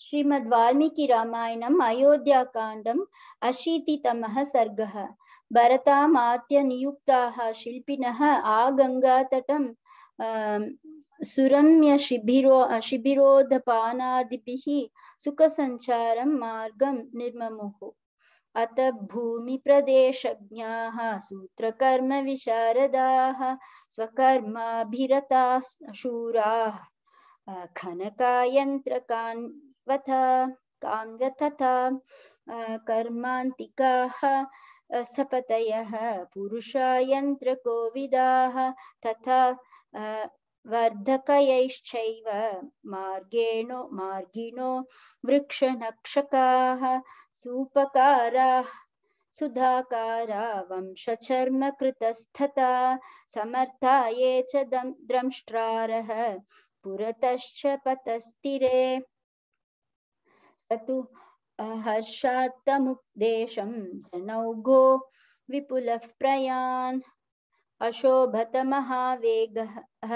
श्रीमद् वाल्मीकि रामायणम् अयोध्याकाण्डम् अशीतितमः सर्गः भरतामात्य नियुक्ताः शिल्पिनः आगङ्गातटं अं, सुरम्य शिबिरो शिबिरोधपानादिभिः सुखसञ्चारं मार्गं निर्ममुः अत भूमिप्रदेशज्ञाः सूत्रकर्मविशारदाः स्वकर्माभिरताः शूराः खनकायन्त्रकान् वथ कां व्यथथ कर्मान्तिकाः स्थपतयः पुरुषा यन्त्रकोविदाः तथा वर्धकयैश्चैव मार्गेणो मार्गिणो वृक्षनक्षकाः सूपकाराः सुधाकारा वंशचर्मकृतस्थता समर्थाये च द्रंष्ट्रारः पुरतश्च पतस्तिरे तु हर्षात्तमुद्देशं धनौघो विपुलः प्रयान् अशोभतमहावेगः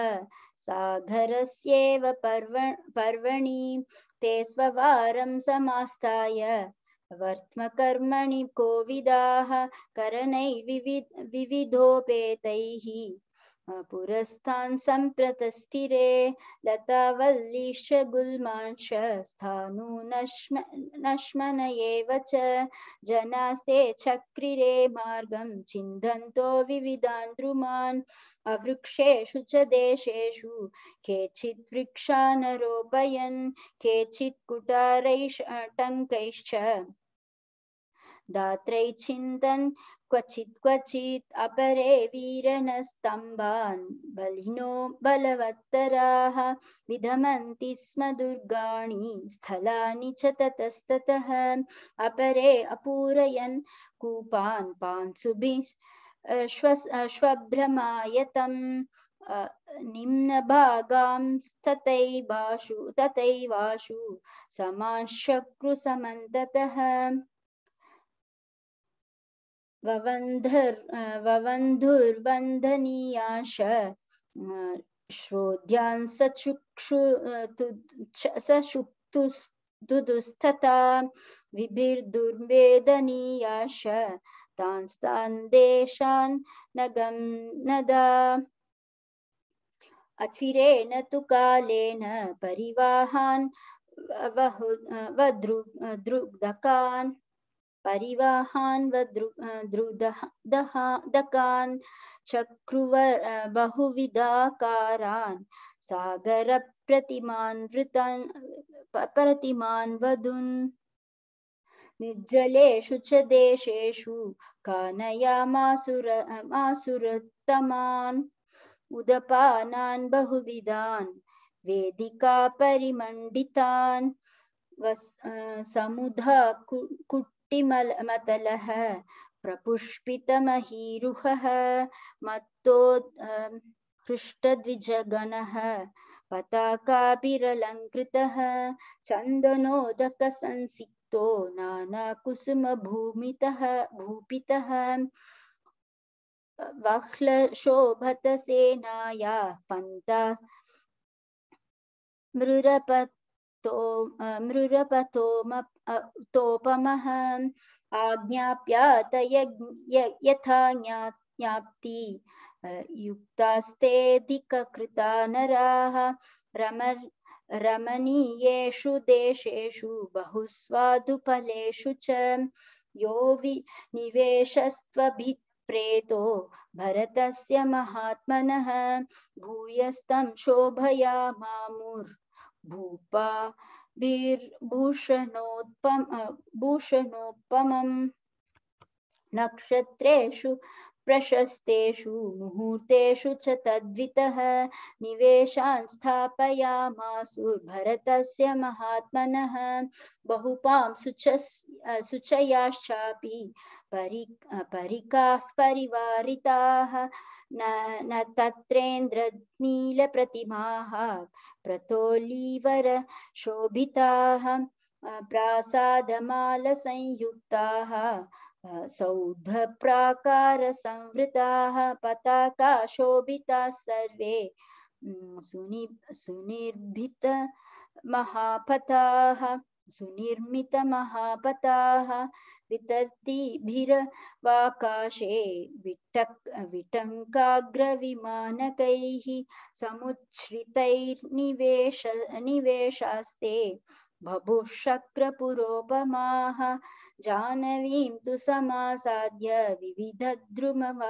सागरस्येव पर्व पर्वणि ते स्ववारं समास्ताय वर्त्मकर्मणि कोविदाः करणैर्विविधोपेतैः अपुरस्तान् सम्प्रतस्थिरे लतावल्लीश गुल्मांश स्थानु नश्म नश्मनयेव च जनास्ते चक्रिरे मार्गं छिन्दन्तो विविधान् द्रुमान् अवृक्षेषु च देशेषु केचित् वृक्षानरोपयन् केचित् कुटारैः टङ्कैश्च दात्रै छिन्दन् क्वचित् क्वचित् अपरे वीरणस्तम्भान् बलिनो बलवत्तराः विधमन्ति स्म दुर्गाणि स्थलानि च ततस्ततः अपरे अपूरयन् कूपान् पांसुभिः श्वभ्रमायतम् निम्नभागां तथैवाशु तथैवाशु समाशक्रु ववन्धर् ववन्धुर्वन्धनीयाश श्रोध्यान् सचुक्षु सशुक्तुस्तुदुस्तथा विभिर्दुर्वेदनीयाश तांस्तान् देशान् नगं नदा अचिरेण तु कालेन परिवाहान् वहु वदृग्धकान् परिवहान् वदृदकान् चक्रुव बहुविधाकारान् सागरप्रतिमान् वृतान् प्रतिमान् वधुन् निर्जलेषु च देशेषु उदपानान् बहुविधान् वेदिका परिमण्डितान् समुधा कु, मट्टिमलमतलः प्रपुष्पितमहीरुहः मत्तो हृष्टद्विजगणः पताकाभिरलङ्कृतः चन्दनोदकसंसिक्तो नानाकुसुमभूमितः भूपितः वह्लशोभतसेनाया पन्ता मृरपत् तो मृरपतोमतोपमः आज्ञाप्यात यथा ज्ञाप्ति युक्तास्तेऽधिककृता नराः रमर् रमणीयु देशेषु बहुस्वादुफलेषु यो वि प्रेतो भरत महात्मन भूयस्तं शोभया मामुर् भूपा भीर्भूषणोत्पम भूषणोपमम् नक्षत्रु प्रशस्तेषु मुहूर्तेषु च तद्वितः निवेशान् स्थापयामासुर्भरतस्य महात्मनः बहुपां सुच सुचयाश्चापि परि परिकाः परिवारिताः न न तत्रेन्द्रनीलप्रतिमाः प्रतोलीवर शोभिताः प्रासादमालसंयुक्ताः संवृता पताका शोभिता सर्वे सुनि सुनिर्भितमहापथाः सुनिर्मितमहापथाः वितर्तिभिरवाकाशे विटंकाग्र विटङ्काग्रविमानकैः समुच्छ्रितैर्निवेश निवेशास्ते बभुःशक्रपुरोपमाः जानवीं तु समासाद्य विविधद्रुमव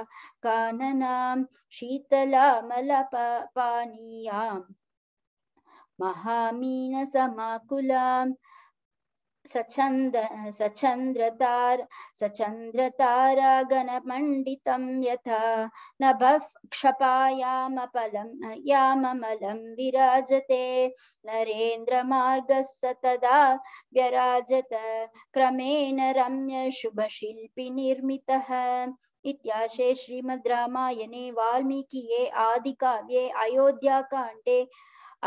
काननां शीतलामलपानीयां महामीनसमाकुलां सचन्द्र सचन्द्रतार सचन्द्रतारागणमण्डितं यथा नभः क्षपायामपलं याममलं विराजते नरेन्द्र स तदा व्यराजत क्रमेण रम्यशुभशिल्पिनिर्मितः इत्याशे श्रीमद् रामायणे वाल्मीकिये आदिकाव्ये अयोध्याकाण्डे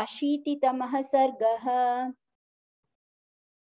अशीतितमः सर्गः